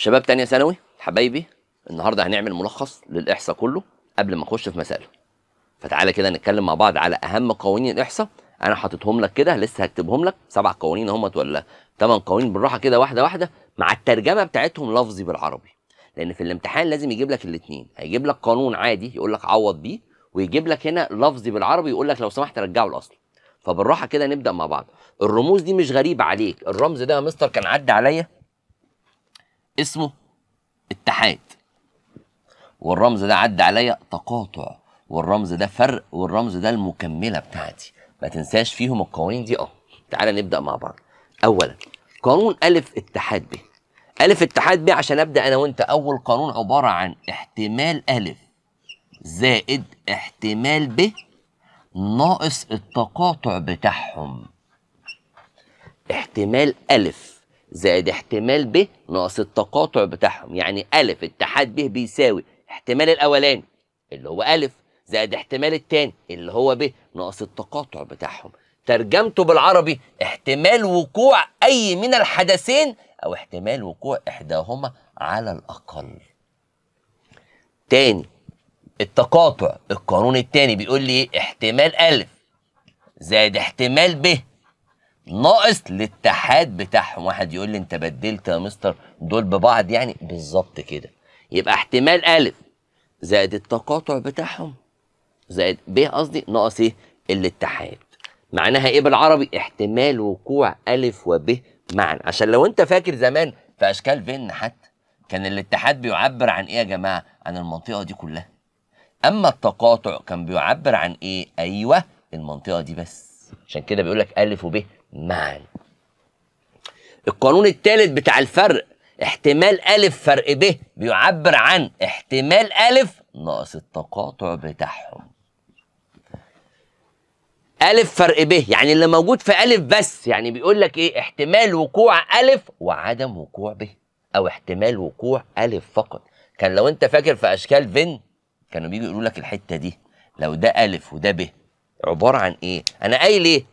شباب تانية ثانوي حبايبي النهارده هنعمل ملخص للاحصاء كله قبل ما نخش في مسائله فتعالى كده نتكلم مع بعض على اهم قوانين الاحصاء انا حاططهم لك كده لسه هكتبهم لك سبع قوانين اهمت ولا ثمان قوانين بالراحه كده واحده واحده مع الترجمه بتاعتهم لفظي بالعربي لان في الامتحان لازم يجيب لك الاثنين هيجيب لك قانون عادي يقول لك عوض بيه ويجيب لك هنا لفظي بالعربي يقول لك لو سمحت رجعه الاصل فبالراحه كده نبدا مع بعض الرموز دي مش غريبه عليك الرمز ده يا مستر كان عدى عليا اسمه اتحاد والرمز ده عدى عليا تقاطع والرمز ده فرق والرمز ده المكمله بتاعتي ما تنساش فيهم القوانين دي اه تعالى نبدا مع بعض اولا قانون الف اتحاد ب الف اتحاد ب عشان ابدا انا وانت اول قانون عباره عن احتمال الف زائد احتمال ب ناقص التقاطع بتاعهم احتمال ألف زائد احتمال ب ناقص التقاطع بتاعهم يعني ألف اتحاد ب بيساوي احتمال الأولاني اللي هو ألف زائد احتمال التاني اللي هو ب ناقص التقاطع بتاعهم ترجمته بالعربي احتمال وقوع أي من الحدثين أو احتمال وقوع إحداهما على الأقل تاني التقاطع القانون التاني بيقول لي احتمال ألف زائد احتمال ب ناقص الاتحاد بتاعهم واحد يقول لي انت بدلت يا مستر دول ببعض يعني بالظبط كده يبقى احتمال الف زائد التقاطع بتاعهم زائد ب قصدي ناقص ايه الاتحاد معناها ايه بالعربي احتمال وقوع الف وب معا عشان لو انت فاكر زمان في اشكال فين حتى كان الاتحاد بيعبر عن ايه يا جماعه عن المنطقه دي كلها اما التقاطع كان بيعبر عن ايه ايوه المنطقه دي بس عشان كده بيقول لك الف وب معا القانون الثالث بتاع الفرق احتمال ألف فرق ب بيعبر عن احتمال ألف ناقص التقاطع بتاعهم ألف فرق ب يعني اللي موجود في ألف بس يعني بيقول لك إيه احتمال وقوع ألف وعدم وقوع ب أو احتمال وقوع ألف فقط كان لو أنت فاكر في أشكال فين كانوا بيجوا يقولوا لك الحتة دي لو ده ألف وده ب عبارة عن إيه أنا قايل إيه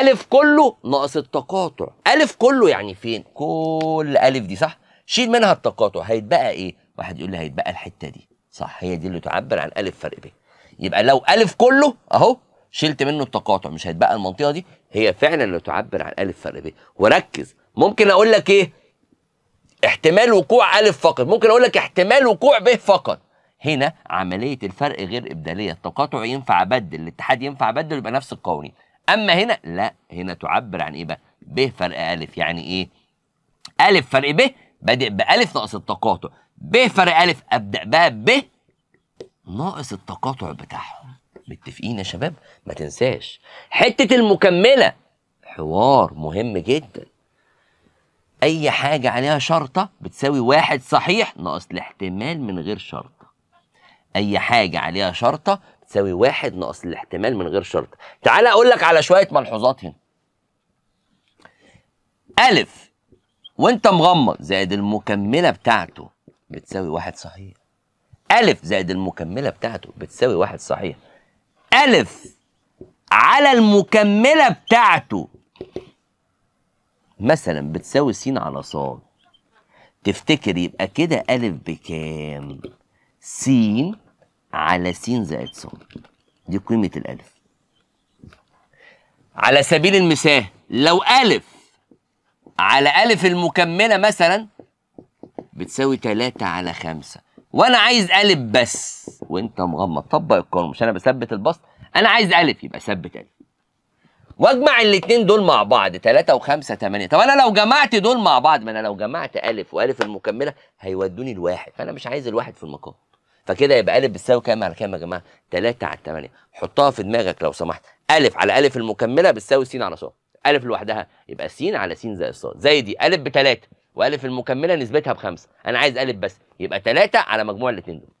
الف كله ناقص التقاطع الف كله يعني فين كل الف دي صح شيل منها التقاطع هيتبقى ايه واحد يقول لي هيتبقى الحته دي صح هي دي اللي تعبر عن الف فرق ب يبقى لو الف كله اهو شلت منه التقاطع مش هيتبقى المنطقه دي هي فعلا اللي تعبر عن الف فرق ب وركز ممكن اقول لك ايه احتمال وقوع الف فقط ممكن اقول لك احتمال وقوع ب فقط هنا عمليه الفرق غير ابداليه التقاطع ينفع ابدل الاتحاد ينفع ابدل يبقى نفس القوانين اما هنا لا هنا تعبر عن ايه بقى ب فرق الف يعني ايه الف فرق ب بادئ بالف ناقص التقاطع ب فرق الف ابدا بقى ب ناقص التقاطع بتاعهم متفقين يا شباب ما تنساش حته المكمله حوار مهم جدا اي حاجه عليها شرطه بتساوي واحد صحيح ناقص الاحتمال من غير شرطه اي حاجه عليها شرطه تساوي واحد ناقص الاحتمال من غير شرط تعال اقول لك على شويه ملحوظات هنا الف وانت مغمض زائد المكمله بتاعته بتساوي واحد صحيح الف زائد المكمله بتاعته بتساوي واحد صحيح الف على المكمله بتاعته مثلا بتساوي س على ص تفتكر يبقى كده الف بكام س على س زائد ص دي قيمة الألف على سبيل المثال لو ألف على ألف المكملة مثلا بتساوي تلاتة على خمسة وأنا عايز ألف بس وأنت مغمض طبق القانون مش أنا بثبت البسط أنا عايز ألف يبقى ثبت ألف واجمع الاثنين دول مع بعض 3 و5 8 طب انا لو جمعت دول مع بعض ما انا لو جمعت الف والف المكمله هيودوني الواحد فانا مش عايز الواحد في المقام فكده يبقى ا بتساوي كام على كام يا جماعه 3 على 8 حطها في دماغك لو سمحت ا على ا المكمله بتساوي س على ص ا لوحدها يبقى س على س زائد ص زي دي ا ب 3 و ا المكمله نسبتها ب 5 انا عايز ا بس يبقى 3 على مجموع الاثنين دول